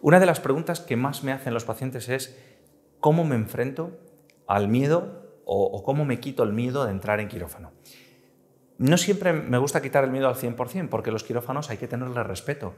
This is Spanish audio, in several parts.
Una de las preguntas que más me hacen los pacientes es cómo me enfrento al miedo o, cómo me quito el miedo de entrar en quirófano. No siempre me gusta quitar el miedo al 100%, porque los quirófanos hay que tenerle respeto.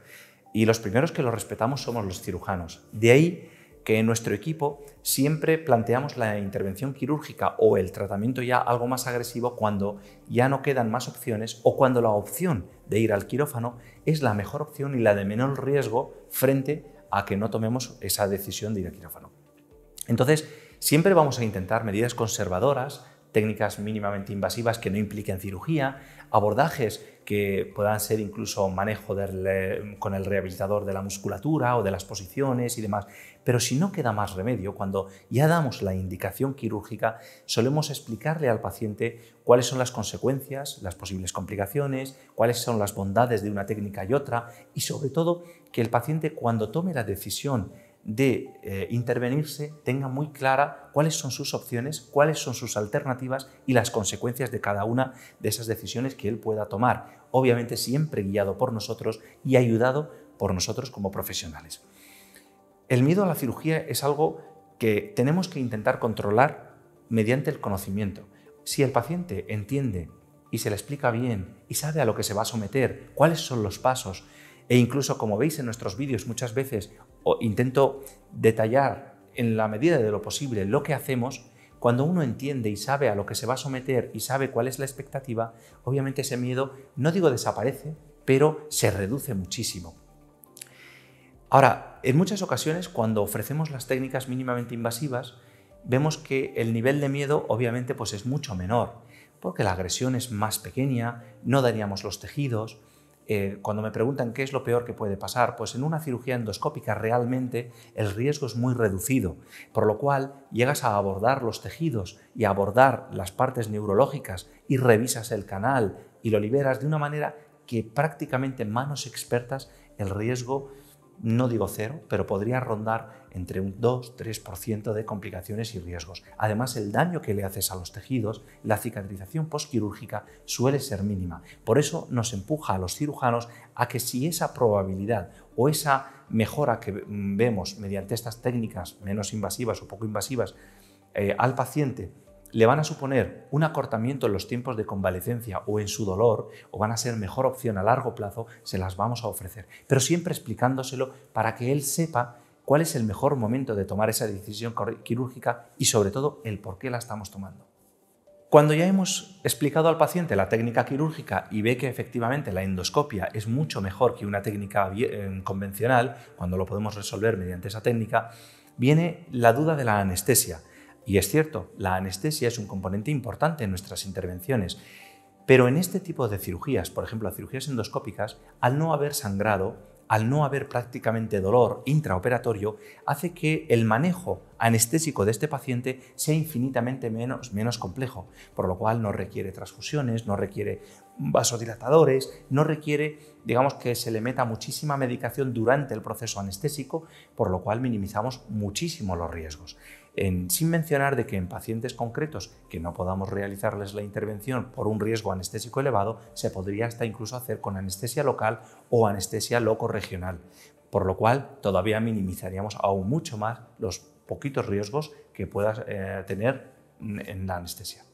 Y los primeros que lo respetamos somos los cirujanos. De ahí que en nuestro equipo siempre planteamos la intervención quirúrgica o el tratamiento ya algo más agresivo cuando ya no quedan más opciones o cuando la opción de ir al quirófano es la mejor opción y la de menor riesgo frente a a que no tomemos esa decisión de ir a quirófano. Entonces, siempre vamos a intentar medidas conservadoras técnicas mínimamente invasivas que no impliquen cirugía, abordajes que puedan ser incluso manejo eh, con el rehabilitador de la musculatura o de las posiciones y demás. Pero si no queda más remedio, cuando ya damos la indicación quirúrgica, solemos explicarle al paciente cuáles son las consecuencias, las posibles complicaciones, cuáles son las bondades de una técnica y otra, y sobre todo que el paciente cuando tome la decisión de eh, intervenirse tenga muy clara cuáles son sus opciones, cuáles son sus alternativas y las consecuencias de cada una de esas decisiones que él pueda tomar. Obviamente siempre guiado por nosotros y ayudado por nosotros como profesionales. El miedo a la cirugía es algo que tenemos que intentar controlar mediante el conocimiento. Si el paciente entiende y se le explica bien y sabe a lo que se va a someter, cuáles son los pasos, e incluso, como veis en nuestros vídeos muchas veces, intento detallar en la medida de lo posible lo que hacemos. Cuando uno entiende y sabe a lo que se va a someter y sabe cuál es la expectativa, obviamente ese miedo, no digo desaparece, pero se reduce muchísimo. Ahora, en muchas ocasiones, cuando ofrecemos las técnicas mínimamente invasivas, vemos que el nivel de miedo obviamente pues es mucho menor, porque la agresión es más pequeña, no daríamos los tejidos, eh, cuando me preguntan qué es lo peor que puede pasar, pues en una cirugía endoscópica realmente el riesgo es muy reducido, por lo cual llegas a abordar los tejidos y a abordar las partes neurológicas y revisas el canal y lo liberas de una manera que prácticamente manos expertas el riesgo no digo cero, pero podría rondar entre un 2-3% de complicaciones y riesgos. Además, el daño que le haces a los tejidos, la cicatrización postquirúrgica suele ser mínima. Por eso nos empuja a los cirujanos a que si esa probabilidad o esa mejora que vemos mediante estas técnicas menos invasivas o poco invasivas eh, al paciente le van a suponer un acortamiento en los tiempos de convalecencia o en su dolor, o van a ser mejor opción a largo plazo, se las vamos a ofrecer. Pero siempre explicándoselo para que él sepa cuál es el mejor momento de tomar esa decisión quirúrgica y sobre todo el por qué la estamos tomando. Cuando ya hemos explicado al paciente la técnica quirúrgica y ve que efectivamente la endoscopia es mucho mejor que una técnica eh, convencional, cuando lo podemos resolver mediante esa técnica, viene la duda de la anestesia. Y es cierto, la anestesia es un componente importante en nuestras intervenciones, pero en este tipo de cirugías, por ejemplo, las cirugías endoscópicas, al no haber sangrado, al no haber prácticamente dolor intraoperatorio, hace que el manejo anestésico de este paciente sea infinitamente menos, menos complejo, por lo cual no requiere transfusiones, no requiere vasodilatadores, no requiere, digamos, que se le meta muchísima medicación durante el proceso anestésico, por lo cual minimizamos muchísimo los riesgos sin mencionar de que en pacientes concretos que no podamos realizarles la intervención por un riesgo anestésico elevado, se podría hasta incluso hacer con anestesia local o anestesia loco regional, por lo cual todavía minimizaríamos aún mucho más los poquitos riesgos que pueda eh, tener en la anestesia.